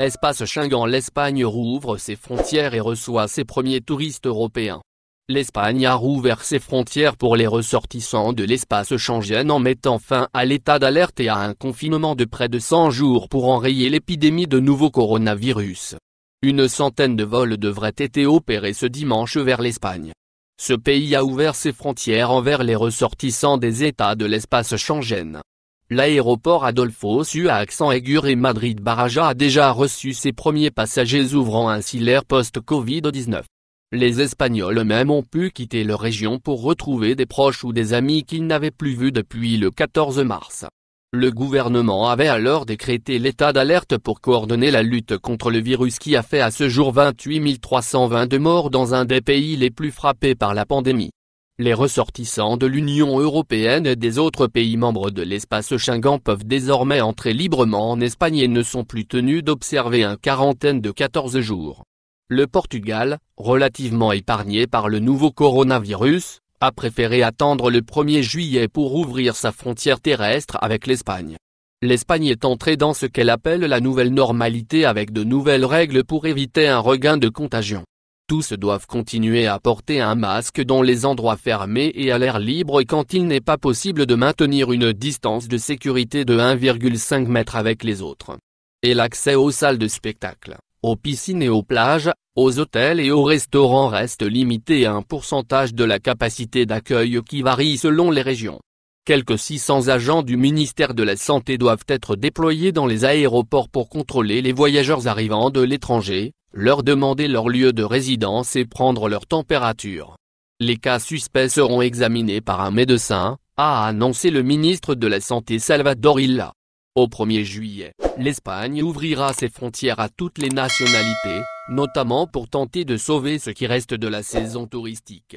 Espace Schengen L'Espagne rouvre ses frontières et reçoit ses premiers touristes européens. L'Espagne a rouvert ses frontières pour les ressortissants de l'espace Schengen en mettant fin à l'état d'alerte et à un confinement de près de 100 jours pour enrayer l'épidémie de nouveau coronavirus. Une centaine de vols devraient être opérés ce dimanche vers l'Espagne ce pays a ouvert ses frontières envers les ressortissants des États de l'espace Schengen. L'aéroport Adolfo Sua à accent et Madrid Baraja a déjà reçu ses premiers passagers ouvrant ainsi l'ère post-Covid-19. Les Espagnols eux-mêmes ont pu quitter leur région pour retrouver des proches ou des amis qu'ils n'avaient plus vus depuis le 14 mars. Le gouvernement avait alors décrété l'état d'alerte pour coordonner la lutte contre le virus qui a fait à ce jour 28 322 morts dans un des pays les plus frappés par la pandémie. Les ressortissants de l'Union européenne et des autres pays membres de l'espace Schengen peuvent désormais entrer librement en Espagne et ne sont plus tenus d'observer un quarantaine de 14 jours. Le Portugal, relativement épargné par le nouveau coronavirus, a préféré attendre le 1er juillet pour ouvrir sa frontière terrestre avec l'Espagne. L'Espagne est entrée dans ce qu'elle appelle la nouvelle normalité avec de nouvelles règles pour éviter un regain de contagion. Tous doivent continuer à porter un masque dans les endroits fermés et à l'air libre quand il n'est pas possible de maintenir une distance de sécurité de 1,5 mètre avec les autres. Et l'accès aux salles de spectacle aux piscines et aux plages, aux hôtels et aux restaurants reste limité à un pourcentage de la capacité d'accueil qui varie selon les régions. Quelques 600 agents du ministère de la Santé doivent être déployés dans les aéroports pour contrôler les voyageurs arrivant de l'étranger, leur demander leur lieu de résidence et prendre leur température. Les cas suspects seront examinés par un médecin, a annoncé le ministre de la Santé Salvador Illa. Au 1er juillet, l'Espagne ouvrira ses frontières à toutes les nationalités, notamment pour tenter de sauver ce qui reste de la saison touristique.